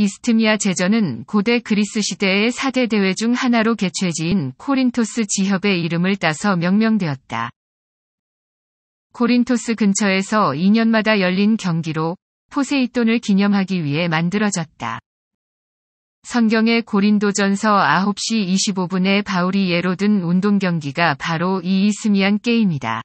이스트미아 제전은 고대 그리스 시대의 4대 대회 중 하나로 개최지인 코린토스 지협의 이름을 따서 명명되었다. 코린토스 근처에서 2년마다 열린 경기로 포세이돈을 기념하기 위해 만들어졌다. 성경의 고린도전서 9시 25분에 바울이 예로 든 운동 경기가 바로 이 이스미안 게임이다.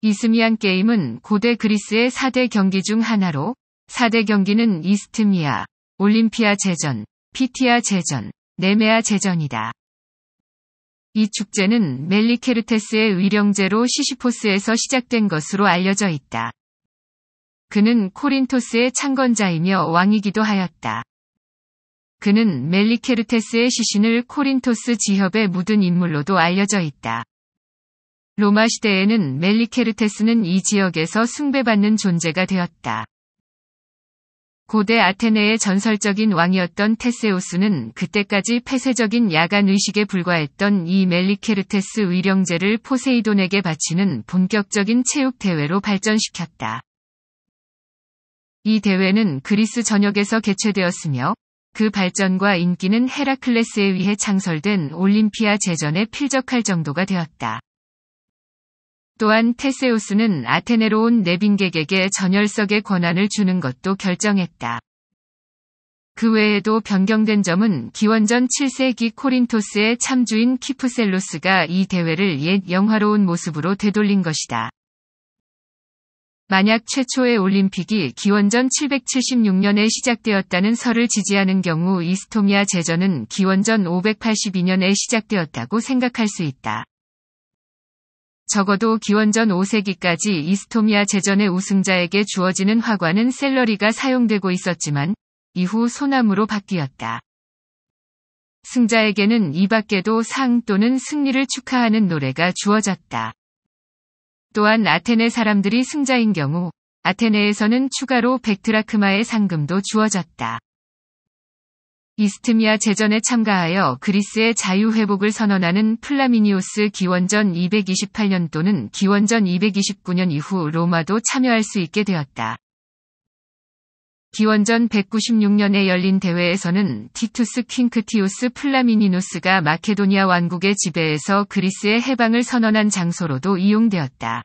이스미안 게임은 고대 그리스의 4대 경기 중 하나로 4대 경기는 이스트미아, 올림피아 제전, 피티아 제전, 네메아 제전이다. 이 축제는 멜리케르테스의 의령제로 시시포스에서 시작된 것으로 알려져 있다. 그는 코린토스의 창건자이며 왕이기도 하였다. 그는 멜리케르테스의 시신을 코린토스 지협에 묻은 인물로도 알려져 있다. 로마 시대에는 멜리케르테스는 이 지역에서 숭배받는 존재가 되었다. 고대 아테네의 전설적인 왕이었던 테세우스는 그때까지 폐쇄적인 야간 의식에 불과했던 이 멜리케르테스 의령제를 포세이돈에게 바치는 본격적인 체육 대회로 발전시켰다. 이 대회는 그리스 전역에서 개최되었으며 그 발전과 인기는 헤라클레스에 의해 창설된 올림피아 제전에 필적할 정도가 되었다. 또한 테세우스는 아테네로 온 내빈객에게 전열석의 권한을 주는 것도 결정했다. 그 외에도 변경된 점은 기원전 7세기 코린토스의 참주인 키프셀로스가 이 대회를 옛 영화로운 모습으로 되돌린 것이다. 만약 최초의 올림픽이 기원전 776년에 시작되었다는 설을 지지하는 경우 이스토미아 제전은 기원전 582년에 시작되었다고 생각할 수 있다. 적어도 기원전 5세기까지 이스토미아 제전의 우승자에게 주어지는 화관은 셀러리가 사용되고 있었지만 이후 소나무로 바뀌었다. 승자에게는 이 밖에도 상 또는 승리를 축하하는 노래가 주어졌다. 또한 아테네 사람들이 승자인 경우 아테네에서는 추가로 백트라크마의 상금도 주어졌다. 이스트미아 제전에 참가하여 그리스의 자유회복을 선언하는 플라미니오스 기원전 228년 또는 기원전 229년 이후 로마도 참여할 수 있게 되었다. 기원전 196년에 열린 대회에서는 티투스 퀸크티우스 플라미니누스가 마케도니아 왕국의 지배에서 그리스의 해방을 선언한 장소로도 이용되었다.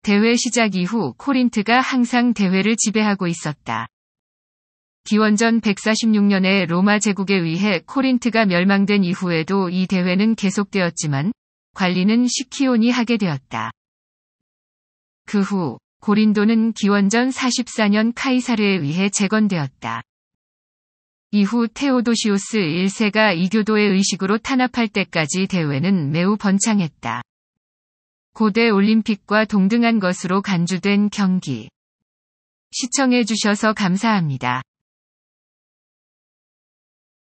대회 시작 이후 코린트가 항상 대회를 지배하고 있었다. 기원전 146년에 로마 제국에 의해 코린트가 멸망된 이후에도 이 대회는 계속되었지만 관리는 시키온이 하게 되었다. 그 후 고린도는 기원전 44년 카이사르에 의해 재건되었다. 이후 테오도시오스 1세가 이교도의 의식으로 탄압할 때까지 대회는 매우 번창했다. 고대 올림픽과 동등한 것으로 간주된 경기. 시청해주셔서 감사합니다.